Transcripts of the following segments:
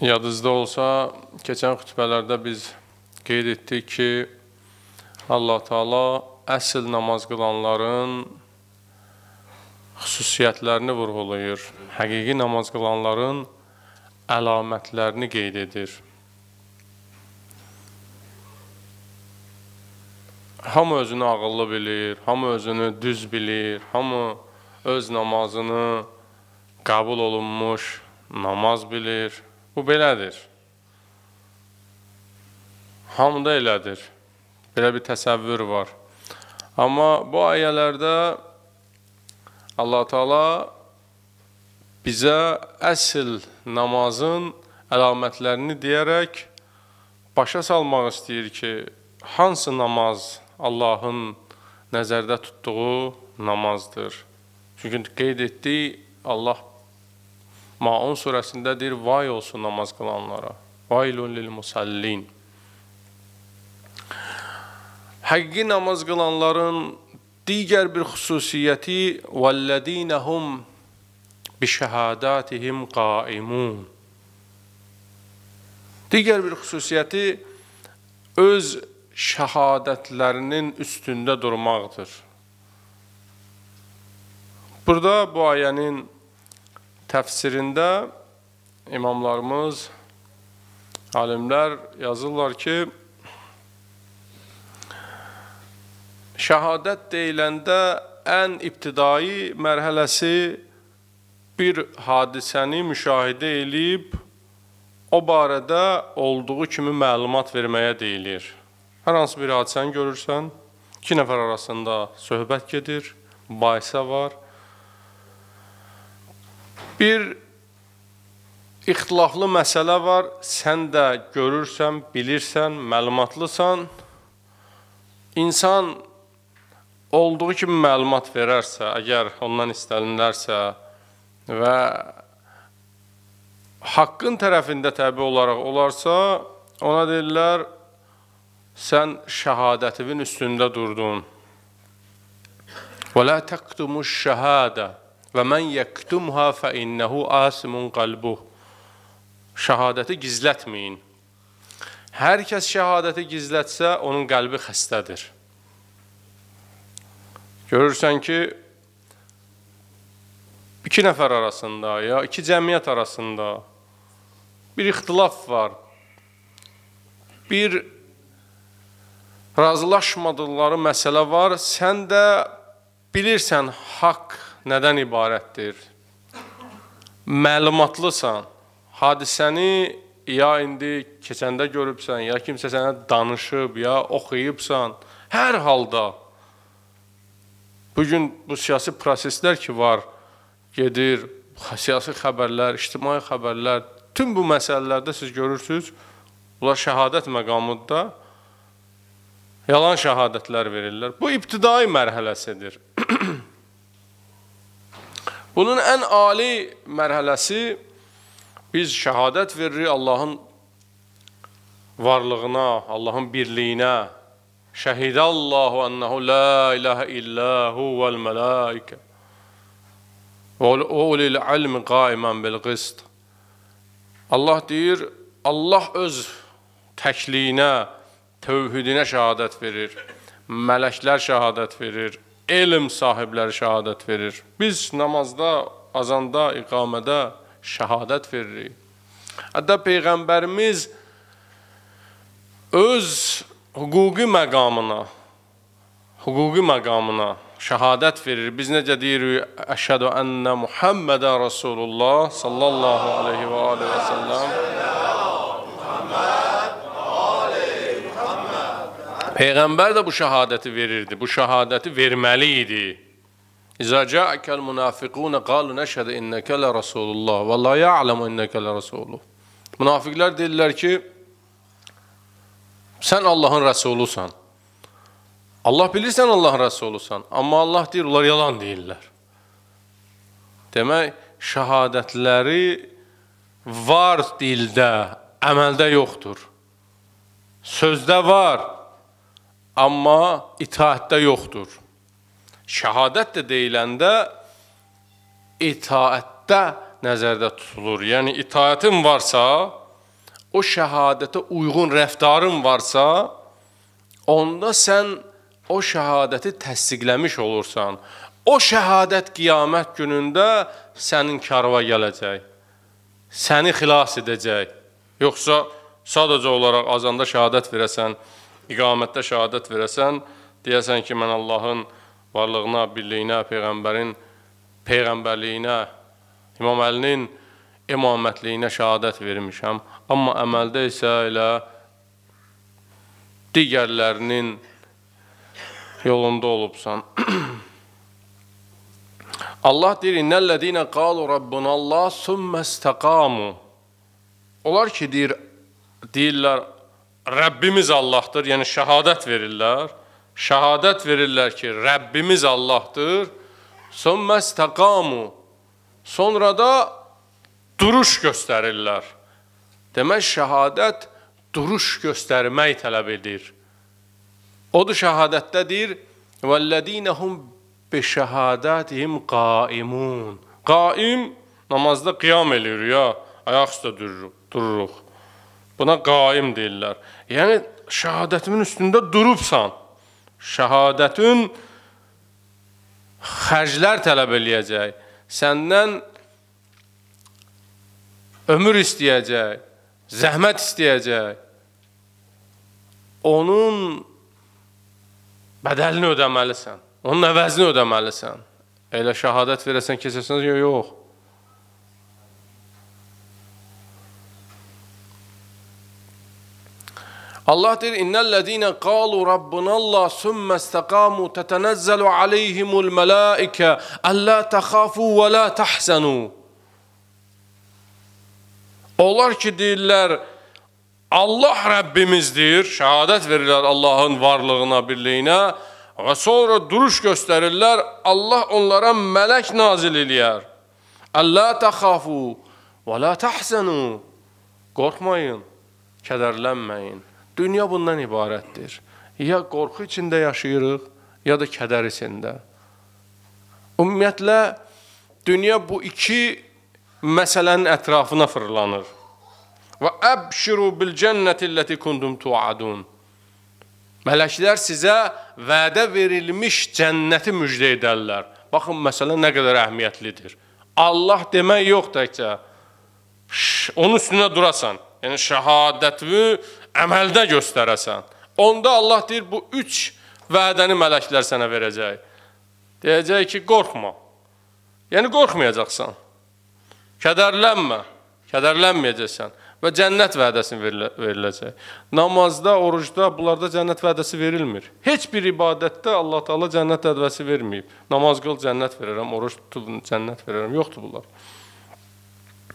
Yadınızda olsa, keçən xütbələrdə biz qeyd etdik ki, Allah Taala əsl namaz qılanların xüsusiyyətlərini vurğulayır. Həqiqi namaz qılanların əlamətlərini qeyd edir. Hamı özünü ağıllı bilir, hamı özünü düz bilir, hamı öz namazını qəbul olunmuş namaz bilir. Bu belədir. Hamında elədir. Belə bir təsəvvür var. Amma bu ayələrdə Allah Taala bizə əsl namazın əlamətlərini deyərək başa salmaq istəyir ki, hansı namaz Allahın nəzərdə tutduğu namazdır. Çünki qeyd etdi, Allah Maun surəsində deyir, vay olsun namaz qılanlara. Vaylun lil musallin. Həqiqi namaz qılanların digər bir xüsusiyyəti valladinahum bi şahadatihim qaimun. Digər bir xüsusiyyəti öz şahadətlərinin üstündə durmaqdır. Burada bu ayənin təfsirində imamlarımız, alimlər yazırlar ki, şəhadət deyiləndə ən ibtidai mərhələsi bir hadisəni müşahidə eləyib, o barədə olduğu kimi məlumat verməyə deyilir. Hər hansı bir hadisəni görürsən, iki nəfər arasında söhbət gedir, mübahisə var, Bir ixtilaflı məsələ var. Sən də görürsən, bilirsən, məlumatlısan. İnsan olduğu kimi məlumat verərsə, əgər ondan istənilərsə və haqqın tərəfində təbii olaraq olarsa, ona deyirlər sən şahadətivin üstündə durdun. Və la təqtumuş şahadə Və mən yəktumha fə innəhu asimun qalbuh. Şəhadəti gizlətməyin. Hər kəs şəhadəti gizlətsə, onun qəlbi xəstədir. Görürsən ki, iki nəfər arasında ya iki cəmiyyət arasında bir ixtilaf var. Bir razılaşmadıqları məsələ var. Sən də bilirsən haqq nədən ibarətdir? Məlumatlısan, hadisəni ya indi keçəndə görübsən, ya kimsə sənə danışıb, ya oxuyubsan, hər halda bu gün bu siyasi proseslər ki var, gedir, siyasi xəbərlər, ictimai xəbərlər, tüm bu məsələlərdə siz görürsüz, bunlar şəhadət məqamında yalan şəhadətlər verirlər. Bu ibtidai mərhələsidir. Bunun ən ali mərhələsi biz şəhadət veririk Allahın varlığına, Allahın birliyinə. Şəhidəllahu ənəhu la ilahə illə huvəl mələikə və ulil ilmi qaimən bil qist. Allah deyir, Allah öz təkliyinə, tövhüdünə şəhadət verir. Mələklər şəhadət verir elm sahibləri şahadət verir. Biz namazda, azanda, iqamədə şahadət veririk. Hətta Peyğəmbərimiz öz hüquqi məqamına, hüquqi məqamına şəhadət verir. Biz necə deyirik? Əşhədu ənnə Muhammedə Rasulullah sallallahu aleyhi və aleyhi və səlləm. Peyğəmbər də bu şahadəti verirdi, bu şahadəti verməli idi. İzə cəəkəl münafiqunə qalu nəşhədə innəkə lə Rasulullah və la ya'ləmu innəkə lə Rasulullah. Münafiqlər deyirlər ki, sən Allahın rəsulusan. Allah bilirsən Allahın rəsulusan, amma Allah deyir, onlar yalan deyirlər. Demək, şahadətləri var dildə, əməldə yoxdur. Sözdə var amma itaətdə yoxdur. Şəhadət də deyiləndə itaətdə nəzərdə tutulur. Yəni itaətin varsa, o şəhadətə uyğun rəftarın varsa, onda sən o şəhadəti təsdiqləmiş olursan. O şəhadət qiyamət günündə sənin karva gələcək. Səni xilas edəcək. Yoxsa sadəcə olaraq azanda şəhadət verəsən, iqamətdə şəhadət verəsən, deyəsən ki, mən Allahın varlığına, birliyinə, Peyğəmbərin Peyğəmbərliyinə, İmam Əlinin imamətliyinə şəhadət vermişəm. Amma əməldə isə elə digərlərinin yolunda olubsan. Allah deyir: "İnnellezine qalu rabbunallah summa istaqamu." Onlar ki deyir, deyirlər Rəbbimiz Allahdır, yəni şəhadət verirlər. Şəhadət verirlər ki, Rəbbimiz Allahdır. Sonra istəqamu. Sonra da duruş göstərirlər. Demək şəhadət duruş göstərmək tələb edir. Odur şəhadətdə deyir: "Vəlləzinəhum bi şəhadatihim qaimun." Qaim namazda qiyam eləyir ya, ayaq üstə dururuq. dururuq. Buna qaim deyirlər. Yəni şahadətimin üstündə durubsan. Şahadətin xərclər tələb eləyəcək. Səndən ömür istəyəcək, zəhmət istəyəcək. Onun bədəlini ödəməlisən. Onun əvəzini ödəməlisən. Elə şahadət verəsən, keçəsən, yox, yox. Allah deyir: "İnnellezine qalu rabbunallah summa istaqamu tatanazzalu alayhimul malaika alla takhafu ve la tahzanu." Onlar ki deyirlər Allah Rəbbimizdir, şahadət verirlər Allahın varlığına, birliyinə və sonra duruş göstərirlər, Allah onlara mələk nazil eləyər. Əllə təxafu və la təhzənu. Qorxmayın, kədərlənməyin. Dünya bundan ibarətdir. Ya qorxu içində yaşayırıq, ya da kədər içində. Ümumiyyətlə dünya bu iki məsələnin ətrafına fırlanır. Və əbşiru bil cənnəti ləti kundum tuadun. Mələklər sizə vədə verilmiş cənnəti müjdə edərlər. Baxın, məsələ nə qədər əhəmiyyətlidir. Allah demək yox təkcə. Onun üstünə durasan. Yəni, şəhadətvi əməldə göstərəsən. Onda Allah deyir, bu üç vədəni mələklər sənə verəcək. Deyəcək ki, qorxma. Yəni, qorxmayacaqsan. Kədərlənmə. Kədərlənməyəcəksən. Və cənnət vədəsi veriləcək. Namazda, orucda, bunlarda cənnət vədəsi verilmir. Heç bir ibadətdə Allah-u Teala cənnət vədəsi verməyib. Namaz qıl, cənnət verərəm, oruc tutub, cənnət verərəm. Yoxdur bunlar.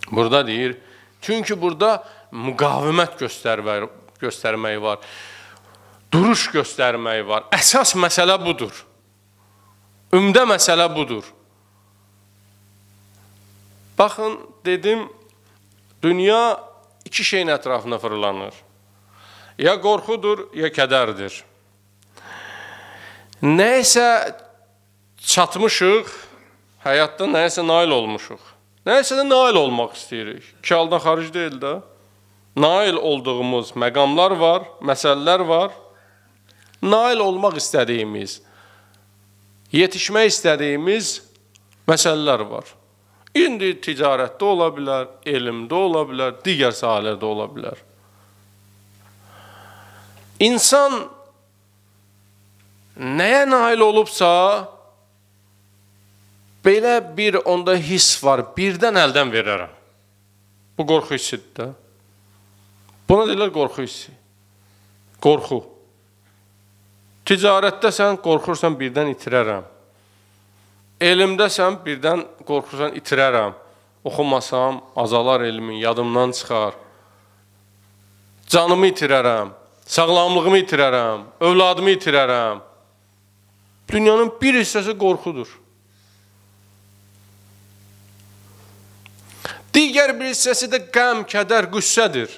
Burada deyir, çünki burada müqavimət göstər göstərmək var, duruş göstərmək var. Əsas məsələ budur. Ümdə məsələ budur. Baxın, dedim, dünya iki şeyin ətrafına fırlanır. Ya qorxudur, ya kədərdir. Nəyəsə çatmışıq, həyatda nəyəsə nail olmuşuq. Nəyəsə də nail olmaq istəyirik. İki haldan xaric deyil də nail olduğumuz məqamlar var, məsələlər var. Nail olmaq istədiyimiz, yetişmək istədiyimiz məsələlər var. İndi ticarətdə ola bilər, elmdə ola bilər, digər sahələrdə ola bilər. İnsan nəyə nail olubsa, belə bir onda hiss var, birdən əldən verərəm. Bu qorxu hissidir də. Buna deyirlər qorxu hissi. Qorxu. Ticarətdə sən qorxursan birdən itirərəm. Elmdə sən birdən qorxursan itirərəm. Oxumasam azalar elmi, yadımdan çıxar. Canımı itirərəm, sağlamlığımı itirərəm, övladımı itirərəm. Dünyanın bir hissəsi qorxudur. Digər bir hissəsi də qəm, kədər, qüssədir.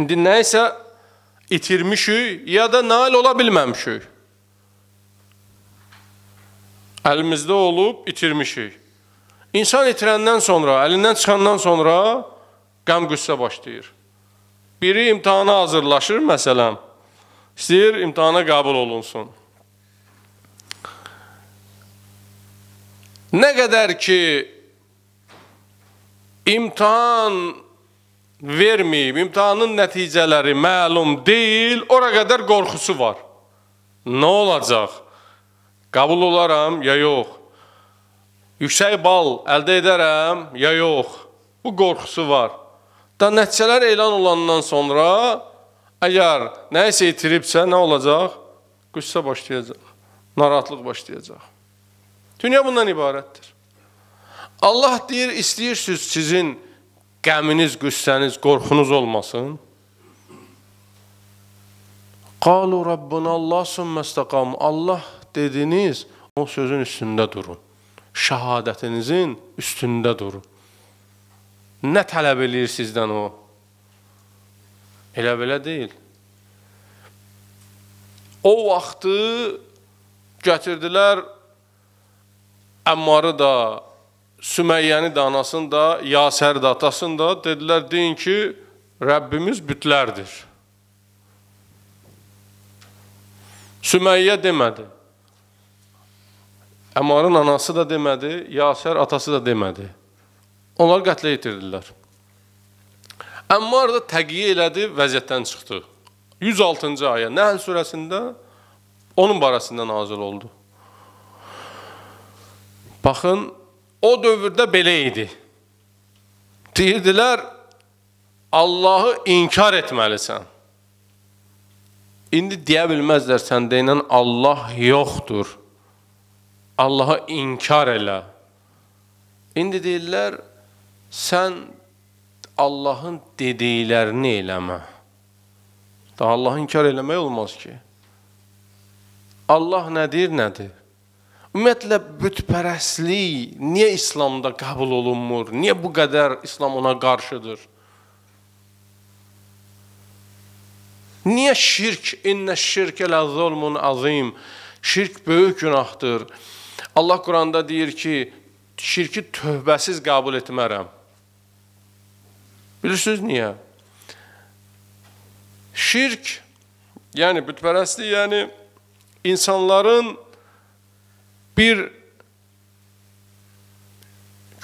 İndi nə isə itirmişik, ya da nail ola bilməmişik. Əlimizdə olub, itirmişik. İnsan itirəndən sonra, əlindən çıxandan sonra qəm-qüssə başlayır. Biri imtihana hazırlaşır, məsələn, istəyir imtihana qəbul olunsun. Nə qədər ki, imtihan verməyib, imtahanın nəticələri məlum deyil, ora qədər qorxusu var. Nə olacaq? Qəbul olaram ya yox? Yüksək bal əldə edərəm ya yox? Bu qorxusu var. Da nəticələr elan olandan sonra əgər nəyisə itiribsə nə olacaq? Qüssə başlayacaq. Narahatlıq başlayacaq. Dünya bundan ibarətdir. Allah deyir, istəyirsiniz sizin qəminiz, qüssəniz, qorxunuz olmasın. Qalu Rabbuna Allah sümmə istəqamu. Allah dediniz, o sözün üstündə durun. Şəhadətinizin üstündə durun. Nə tələb eləyir sizdən o? Elə belə deyil. O vaxtı gətirdilər Əmmarı da, Süməyyəni də anasını da, Yasəri də atasını da dedilər, deyin ki, Rəbbimiz bütlərdir. Süməyyə demədi. Əmarın anası da demədi, Yasər atası da demədi. Onlar qətlə yetirdilər. Əmmar da təqiyə elədi, vəziyyətdən çıxdı. 106-cı ayə Nəhl surəsində onun barəsində nazil oldu. Baxın, o dövrdə belə idi. Deyirdilər, Allahı inkar etməlisən. İndi deyə bilməzlər səndə ilə Allah yoxdur. Allaha inkar elə. İndi deyirlər, sən Allahın dediklərini eləmə. Da Allahı inkar eləmək olmaz ki. Allah nə deyir, nədir? Ümumiyyətlə bütpərəstlik niyə İslamda qəbul olunmur? Niyə bu qədər İslam ona qarşıdır? Niyə şirk, innə şirk elə zulmun azim, şirk böyük günahdır. Allah Quranda deyir ki, şirki tövbəsiz qəbul etmərəm. Bilirsiniz niyə? Şirk, yəni bütpərəstlik, yəni insanların bir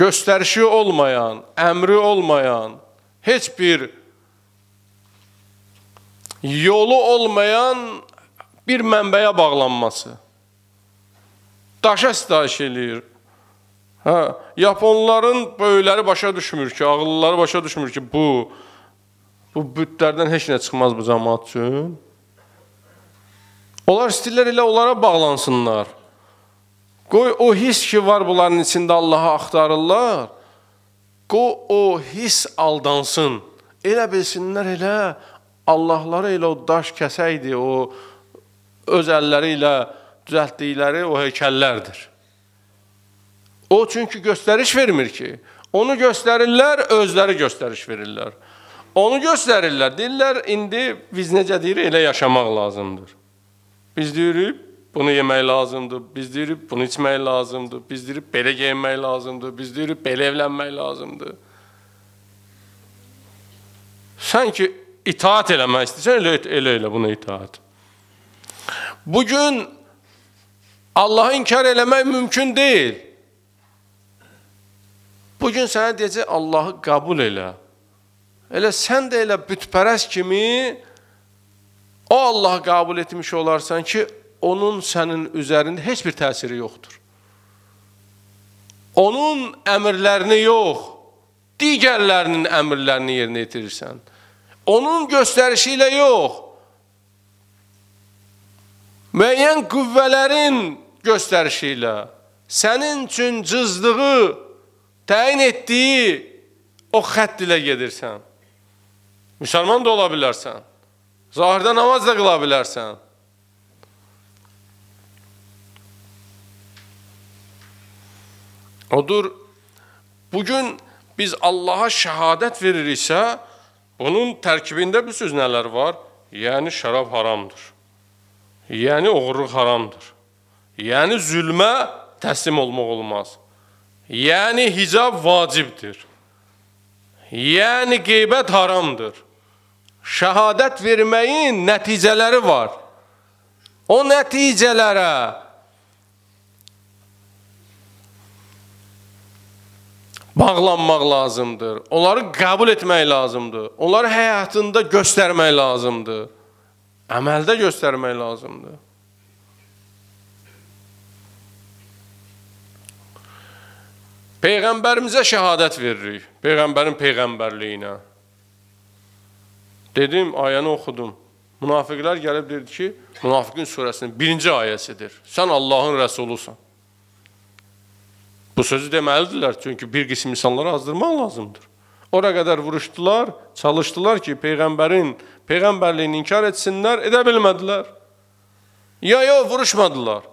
göstərişi olmayan, əmri olmayan, heç bir yolu olmayan bir mənbəyə bağlanması. Daşa sitayiş eləyir. Hə, Yaponların böyükləri başa düşmür ki, ağıllıları başa düşmür ki, bu bu bütlərdən heç nə çıxmaz bu cəmaat üçün. Onlar istəyirlər elə onlara bağlansınlar. Qoy o his ki var bunların içində Allahı axtarırlar, qoy o his aldansın. Elə bilsinlər elə Allahları elə o daş kəsəydi, o öz əlləri ilə düzəltdikləri o heykəllərdir. O çünki göstəriş vermir ki, onu göstərirlər, özləri göstəriş verirlər. Onu göstərirlər, deyirlər, indi biz necə deyirik, elə yaşamaq lazımdır. Biz deyirik, bunu yemeyi lazımdı, biz deyirik bunu içmeyi lazımdı, biz deyirik belə geyinmək lazımdır, biz deyirik belə evlənmək lazımdır. Sən ki itaat eləmək istəyirsən, elə elə, elə buna itaat. Bugün Allahı inkar eləmək mümkün deyil. Bugün sənə deyəcək, Allahı kabul elə. Elə sən də elə bütpərəst kimi o Allahı kabul etmiş olarsan ki, onun sənin üzərində heç bir təsiri yoxdur. Onun əmrlərini yox, digərlərinin əmrlərini yerinə yetirirsən. Onun göstərişi ilə yox, müəyyən qüvvələrin göstərişi ilə sənin üçün cızdığı, təyin etdiyi o xətt ilə gedirsən. Müsəlman da ola bilərsən. Zahirdə namaz da qıla bilərsən. odur, bugün biz Allaha şəhadət veririksə, bunun tərkibində bir söz nələr var? Yəni, şərab haramdır. Yəni, uğurluq haramdır. Yəni, zülmə təslim olmaq olmaz. Yəni, hicab vacibdir. Yəni, qeybət haramdır. Şəhadət verməyin nəticələri var. O nəticələrə bağlanmaq lazımdır. Onları qəbul etmək lazımdır. Onları həyatında göstərmək lazımdır. Əməldə göstərmək lazımdır. Peyğəmbərimizə şəhadət veririk. Peyğəmbərin peyğəmbərliyinə. Dedim, ayəni oxudum. Münafiqlər gəlib dedi ki, Münafiqin surəsinin birinci ayəsidir. Sən Allahın rəsulusan. Bu sözü deməlidirlər, çünki bir qism insanları azdırmaq lazımdır. Ora qədər vuruşdular, çalışdılar ki, Peyğəmbərin, Peyğəmbərliyini inkar etsinlər, edə bilmədilər. Ya, yox, vuruşmadılar.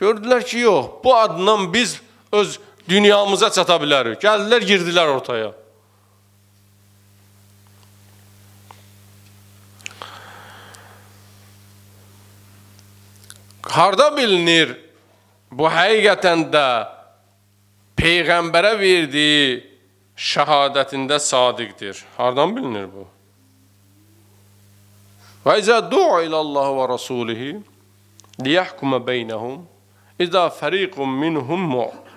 Gördülər ki, yox, bu adından biz öz dünyamıza çata bilərik. Gəldilər, girdilər ortaya. Harda bilinir bu həqiqətən də Peyğəmbərə verdiyi şəhadətində sadiqdir. Hardan bilinir bu? Və izə du'a iləllahi və rasulihi liyəhkumə beynəhum izə fəriqun minhum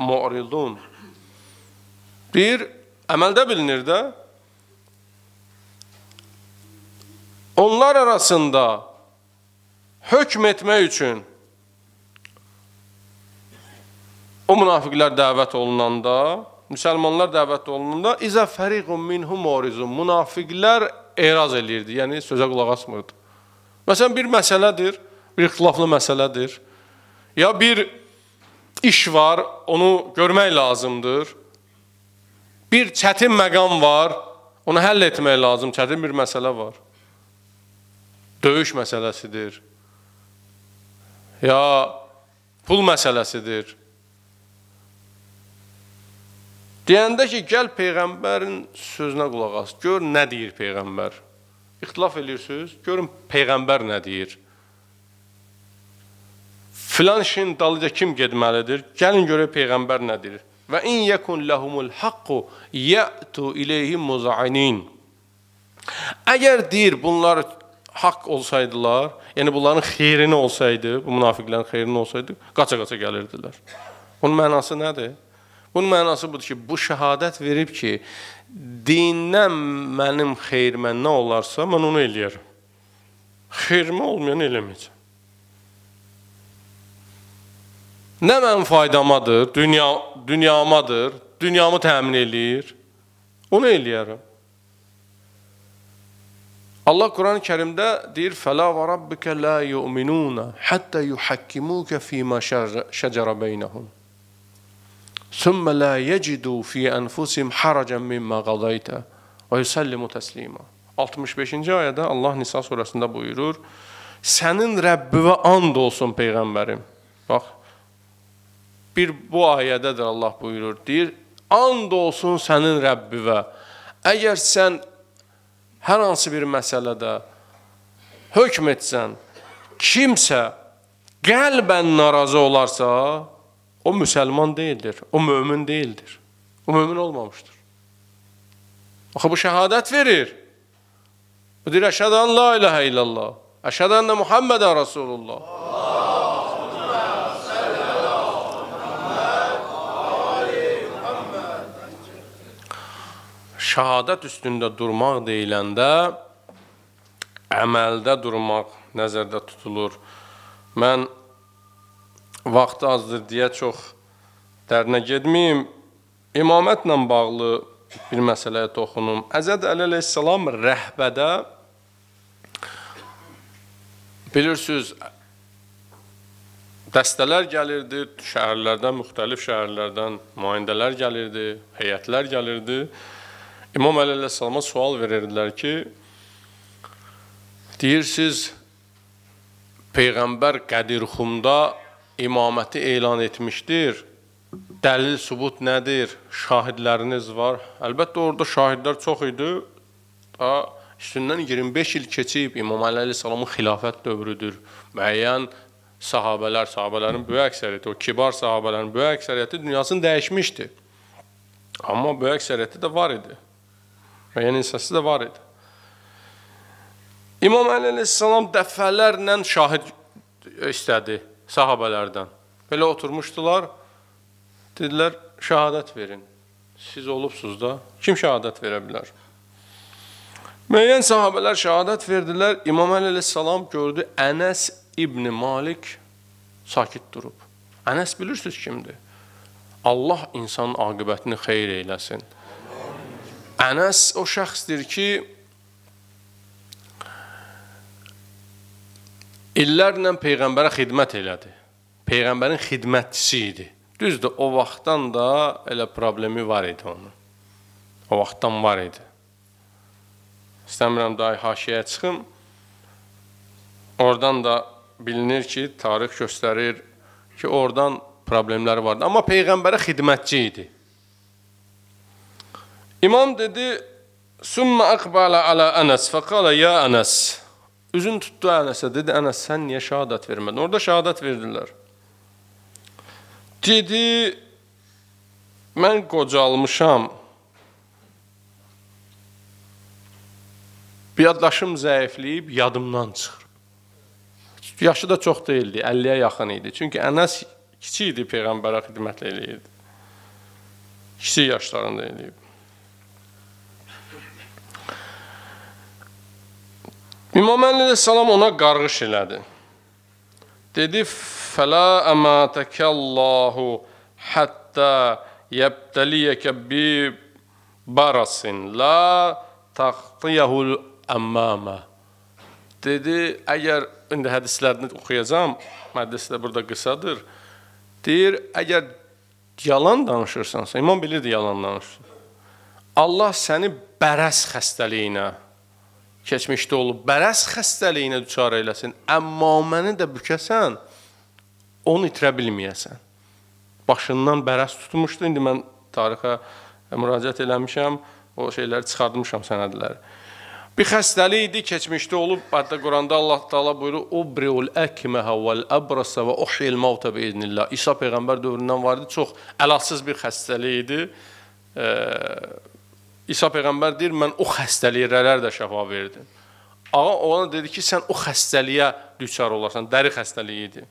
mu'ridun. Bir, əməldə bilinir də, onlar arasında hökm etmək üçün O münafiqlər dəvət olunanda, müsəlmanlar dəvət olunanda izə fəriqun minhum orizun. Münafiqlər eraz eləyirdi, yəni sözə qulaq asmırdı. Məsələn bir məsələdir, bir ixtilaflı məsələdir. Ya bir iş var, onu görmək lazımdır. Bir çətin məqam var, onu həll etmək lazım, çətin bir məsələ var. Döyüş məsələsidir. Ya pul məsələsidir Deyəndə ki, gəl Peyğəmbərin sözünə qulaq as, gör nə deyir Peyğəmbər. İxtilaf edirsiniz, görün Peyğəmbər nə deyir. Filan işin dalıca kim getməlidir? Gəlin görək Peyğəmbər nə deyir. Və in yekun lahumul haqqu ya'tu ilayhim muz'inin. Əgər deyir bunlar haqq olsaydılar, yəni bunların xeyrini olsaydı, bu münafiqlərin xeyrini olsaydı, qaça-qaça gəlirdilər. Onun mənası nədir? Bunun mənası budur ki, bu şəhadət verib ki, dindən mənim xeyrimə nə olarsa, mən onu eləyərəm. Xeyrimə olmayan eləməyəcəm. Nə mənim faydamadır, dünya, dünyamadır, dünyamı təmin eləyir, onu eləyərəm. Allah Quran-ı Kərimdə deyir: "Fəla və rabbikə la yu'minuna hatta yuhakkimuka fima şəcərə beynəhum." ثم لا يcidu fi enfusihim haracan mimma qadayta və yusallimu taslima. 65-ci ayədə Allah Nisa surəsində buyurur: Sənin Rəbbivə and olsun peyğəmbərim. Bax. Bir bu ayədədir Allah buyurur. Deyir: And olsun sənin Rəbbivə. Əgər sən hər hansı bir məsələdə hökm etsən, kimsə qəlbən narazı olarsa, O Müslüman değildir. O mümin değildir. O mümin olmamıştır. Oha bu şehadet verir. Bu diyor eşhedü en la ilahe illallah. Eşhedü enne Muhammeden Resulullah. Şehadet üstünde durmak deyilende əməldə durmak, nəzərdə tutulur. Mən vaxt azdır deyə çox dərinə getməyim. İmamətlə bağlı bir məsələyə toxunum. Əzəd əleyhissalam rəhbədə bilirsiniz dəstələr gəlirdi, şəhərlərdən, müxtəlif şəhərlərdən nümayəndələr gəlirdi, heyətlər gəlirdi. İmam əleyhissalama sual verirdilər ki, deyirsiz peyğəmbər Qədirxumda imaməti elan etmişdir. Dəlil, sübut nədir? Şahidləriniz var. Əlbəttə orada şahidlər çox idi. Ta üstündən 25 il keçib İmam Əli salamın xilafət dövrüdür. Müəyyən sahabələr, sahabələrin böyük əksəriyyəti, o kibar sahabələrin böyük əksəriyyəti dünyasını dəyişmişdi. Amma böyük əksəriyyəti də var idi. Müəyyən hissəsi də var idi. İmam Əli əleyhissalam dəfələrlə şahid istədi sahabələrdən. Belə oturmuşdular, dedilər, şəhadət verin. Siz olubsunuz da, kim şəhadət verə bilər? Müəyyən sahabələr şəhadət verdilər, İmam Əli əleyhissalam gördü, Ənəs İbni Malik sakit durub. Ənəs bilirsiniz kimdir? Allah insanın aqibətini xeyr eyləsin. Ənəs o şəxsdir ki, illərlə peyğəmbərə xidmət elədi. Peyğəmbərin xidmətçisi idi. Düzdür, o vaxtdan da elə problemi var idi onun. O vaxtdan var idi. İstəmirəm daha haşiyə çıxım. Oradan da bilinir ki, tarix göstərir ki, oradan problemləri vardı. Amma peyğəmbərə xidmətçi idi. İmam dedi: "Summa aqbala ala Anas, faqala ya Anas" Üzün tutdu Ənəsə, dedi, Ənəs, sən niyə şəhadət vermədin? Orada şəhadət verdilər. Dedi, mən qocalmışam, biyaddaşım zəifləyib, yadımdan çıxır. Yaşı da çox deyildi, 50-yə yaxın idi. Çünki Ənəs kiçik idi Peyğəmbərə xidmət eləyirdi. Kiçik yaşlarında eləyib. İmam Əli salam ona qarğış elədi. Dedi: "Fəla əmatəkəllahu hatta yəbtəliyəkə bi barasin la taxtiyahul əmmama." Dedi, əgər indi hədislərini oxuyacağam, hədis də burada qısadır. Deyir, əgər yalan danışırsansa, imam bilirdi yalan danışır. Allah səni bərəs xəstəliyinə keçmişdə olub bərəs xəstəliyinə düçar eləsin, amma məni də bükəsən, onu itirə bilməyəsən. Başından bərəs tutmuşdu. İndi mən tarixə müraciət eləmişəm, o şeyləri çıxartmışam sənədləri. Bir xəstəlik idi, keçmişdə olub. Hətta Quranda Allah Taala buyurur: "Ubriul akmaha vel abrasa və uhyil mauta bi iznillah." İsa peyğəmbər dövründən var idi, çox əlatsız bir xəstəlik idi. Ee, İsa peyğəmbər deyir, mən o xəstəliklərə də şəfa verdim. Ağa ona dedi ki, sən o xəstəliyə düçar olarsan, dəri xəstəliyi idi.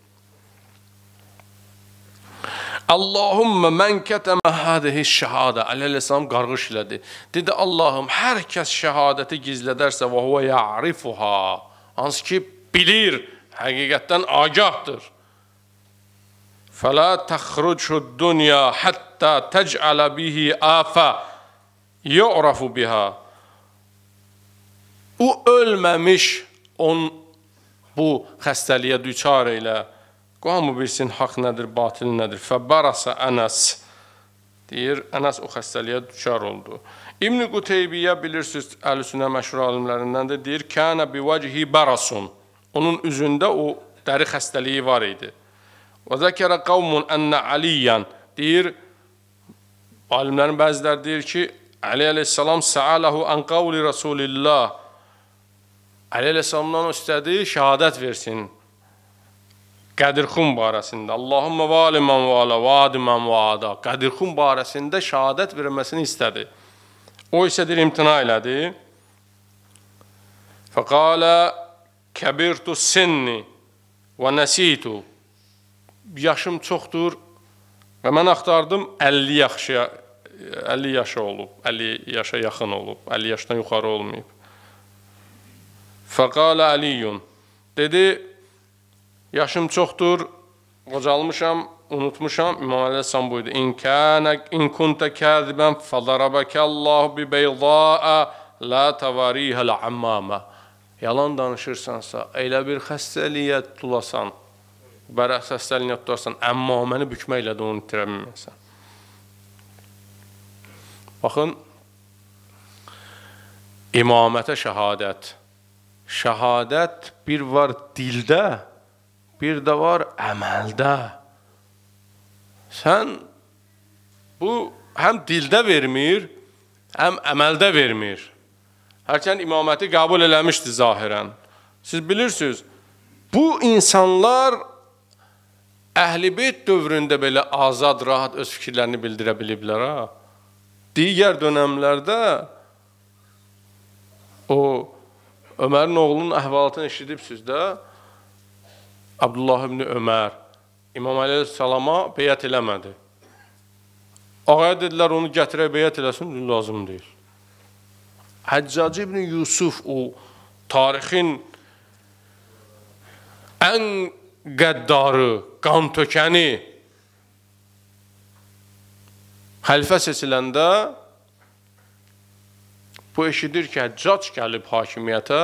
Allahumma mən kətəmə hadihi şəhadə. Əleyhissalam qarğış elədi. Dedi Allahım, hər kəs şəhadəti gizlədərsə və huve ya'rifuha. Hansı ki bilir, həqiqətdən agahdır. Fəla təxrucud dunya hatta tec'ala bihi afa yu'rafu biha. O ölməmiş on bu xəstəliyə düçar elə. Qohamu bilsin haqq nədir, batil nədir. Fəbbarasa Ənəs deyir, Ənəs o xəstəliyə düçar oldu. İbn Quteybiyyə bilirsiniz, əhlüsünnə məşhur alimlərindən də deyir, kana bi vecihi barasun. Onun üzündə o dəri xəstəliyi var idi. Və zəkərə qavmun enne aliyan deyir, alimlərin bəziləri deyir ki, Ali əleyhissalam səaləhu an qavli Rasulillah. Ali əleyhissalamdan o istədi şahadət versin. Qədirxun barəsində Allahumma vali man vala vadi man vada Qədirxun barəsində şahadət verilməsini istədi. O isə deyir imtina elədi. Fəqala kəbirtu sinni və nəsitu. Yaşım çoxdur və mən axtardım 50 yaxşıya 50 yaşa olub, 50 yaşa yaxın olub, 50 yaşdan yuxarı olmayıb. Fəqalə Aliyun. Dedi, yaşım çoxdur, qocalmışam, unutmuşam. İmam Əli Əsələm buyurdu, İn, kənə, in kuntə kəzibən fədarabəkəllahu bi beyzəə lə təvarihəl əmmamə. Yalan danışırsansa, elə bir xəstəliyə tulasan, bərək xəstəliyinə tutarsan, əmmaməni bükməklə də onu itirə bilməsən. Baxın, imamətə şəhadət. Şəhadət bir var dildə, bir də var əməldə. Sən bu həm dildə vermir, həm əməldə vermir. Hərçənd imaməti qəbul eləmişdi zahirən. Siz bilirsiniz, bu insanlar əhl-i beyt dövründə belə azad, rahat öz fikirlərini bildirə biliblər ha digər dönəmlərdə o Ömərin oğlunun əhvalatını eşidibsiz də Abdullah ibn Ömər İmam əleyhissalama beyət eləmədi. Ağaya dedilər onu gətirək beyət eləsin, lazım deyil. Həccac ibn Yusuf o tarixin ən qəddarı, qan tökəni xəlifə seçiləndə bu eşidir ki, Həccac gəlib hakimiyyətə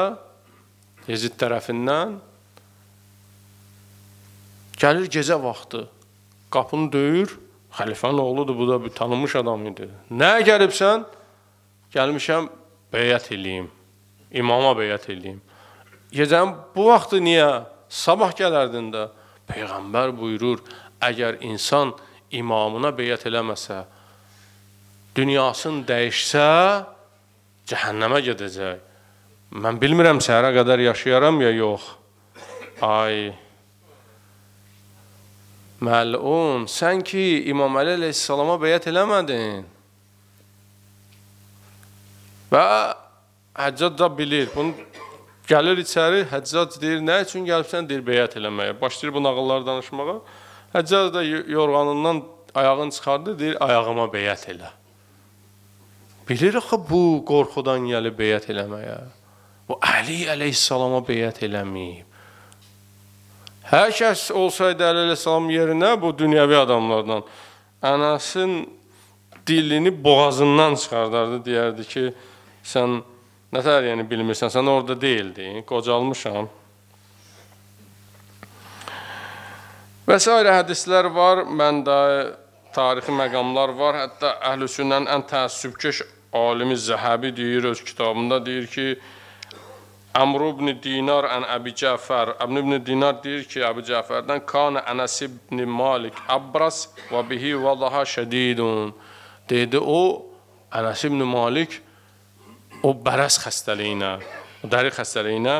Yezid tərəfindən gəlir gecə vaxtı qapını döyür xəlifənin oğludur bu da bir tanınmış adam idi nəyə gəlibsən gəlmişəm beyət eləyim imama beyət eləyim gecənin bu vaxtı niyə sabah gələrdin də peyğəmbər buyurur əgər insan imamına beyət eləməsə dünyasını dəyişsə, cəhənnəmə gedəcək. Mən bilmirəm səhərə qədər yaşayaram ya yox. Ay. Məlun, sən ki İmam Əli əleyhissalama bəyət eləmədin. Və Həccac da bilir. Bunu gəlir içəri, Həccac deyir, nə üçün gəlibsən deyir bəyət eləməyə. Başlayır bu nağılları danışmağa. Həccac da yorğanından ayağını çıxardı, deyir ayağıma bəyət elə. Bilir axı bu qorxudan gəlib beyət eləməyə. Bu Əli əleyhissalama beyət eləməyib. Hər kəs olsaydı Əli əleyhissalam yerinə bu dünyəvi adamlardan anasının dilini boğazından çıxardardı, deyərdi ki, sən nətər yəni bilmirsən, sən orada deyildin, qocalmışam. Və s. hədislər var, mən də tarixi məqamlar var. Hətta əhlüsünnənin ən təəssübkeş alimiz Zəhəbi deyir öz kitabında deyir ki, Əmr ibn Dinar ən Əbi Cəfər, Əmr ibn Dinar deyir ki, Əbi Cəfərdən kana Ənəs ibn Malik abras və bihi vədaha şədidun. Dedi o, Ənəs ibn Malik o bərəz xəstəliyinə, dəri xəstəliyinə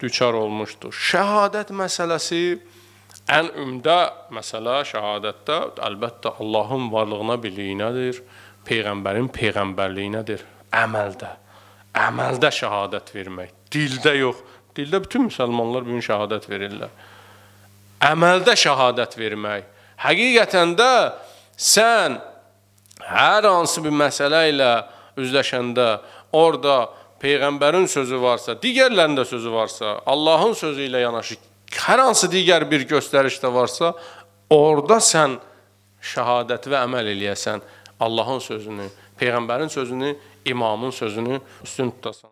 düçar olmuşdu. Şəhadət məsələsi ən ümdə məsələ şəhadətdə əlbəttə Allahın varlığına, birliyinədir peyğəmbərin peyğəmbərliyinədir əməldə. Əməldə şahadət vermək. Dildə yox. Dildə bütün müsəlmanlar bu gün şahadət verirlər. Əməldə şahadət vermək. Həqiqətən də sən hər hansı bir məsələ ilə üzləşəndə orada peyğəmbərin sözü varsa, digərlərin də sözü varsa, Allahın sözü ilə yanaşı hər hansı digər bir göstəriş də varsa, orada sən şahadət və əməl eləyəsən. Allahın sözünü, peyğəmbərin sözünü, imamın sözünü üstün tutasan.